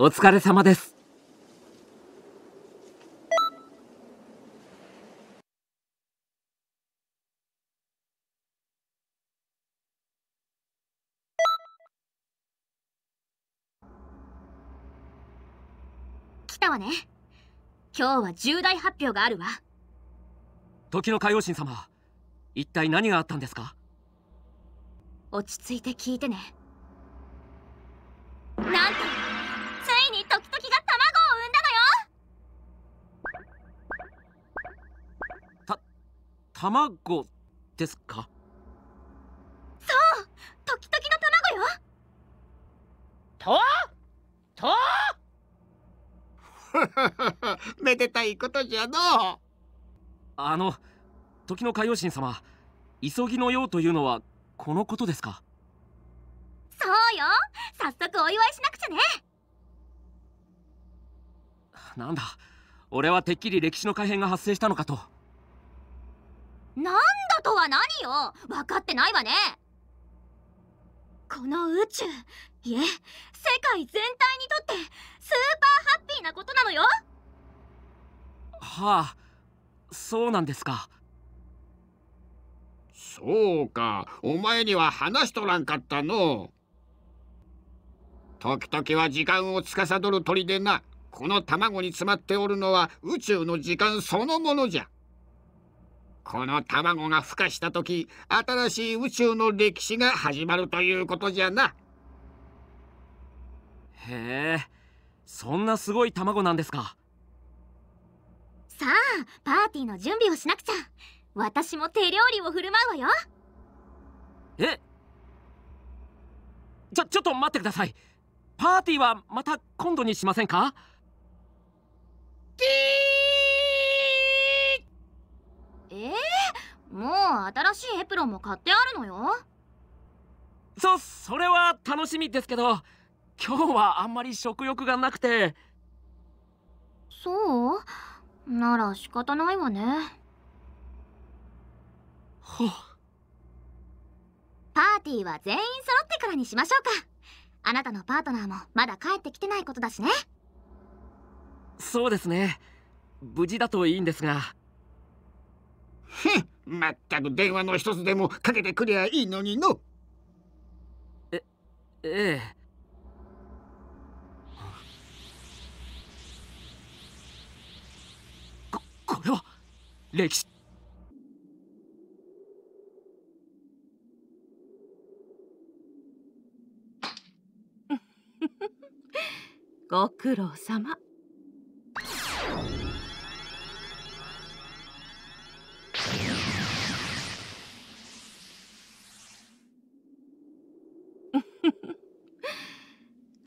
お疲れ様です。来たわね。今日は重大発表があるわ。時の海王神様、一体何があったんですか落ち着いて聞いてね。卵ですかそう時々の卵よとと めでたいことじゃのあの時の海王神様急ぎの用というのはこのことですかそうよ早速お祝いしなくちゃねなんだ俺はてっきり歴史の改変が発生したのかと。なんだとは何よ分かってないわねこの宇宙いえ世界全体にとってスーパーハッピーなことなのよはあそうなんですかそうかお前には話しとらんかったの時々は時間を司る鳥でなこの卵に詰まっておるのは宇宙の時間そのものじゃこの卵が孵化した時新しい宇宙の歴史が始まるということじゃなへえそんなすごい卵なんですかさあパーティーの準備をしなくちゃ私も手料理を振る舞うわよえちょちょっと待ってくださいパーティーはまた今度にしませんかティーええー、もう新しいエプロンも買ってあるのよそそれは楽しみですけど今日はあんまり食欲がなくてそうなら仕方ないわねほパーティーは全員揃ってからにしましょうかあなたのパートナーもまだ帰ってきてないことだしねそうですね無事だといいんですがまったく電話の一つでもかけてくりゃいいのにのえええここれは歴史 ご苦労様。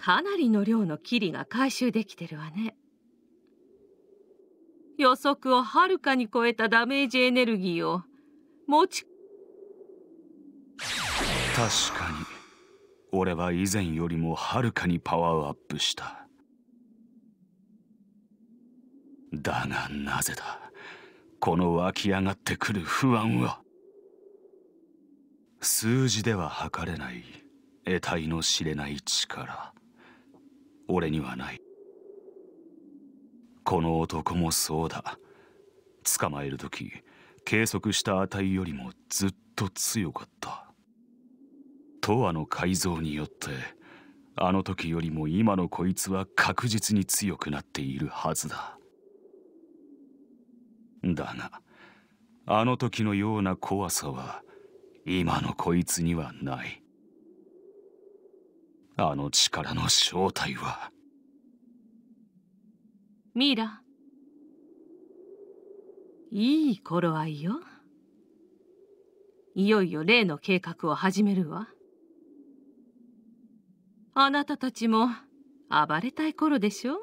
かなりの量の霧が回収できてるわね予測をはるかに超えたダメージエネルギーを持ち確かに俺は以前よりもはるかにパワーアップしただがなぜだこの湧き上がってくる不安は数字では測れない得体の知れない力俺にはないこの男もそうだ捕まえる時計測した値よりもずっと強かったと遠の改造によってあの時よりも今のこいつは確実に強くなっているはずだだがあの時のような怖さは今のこいつにはないあの力の正体はミイラいい頃合いよいよいよ例の計画を始めるわあなたたちも暴れたい頃でしょ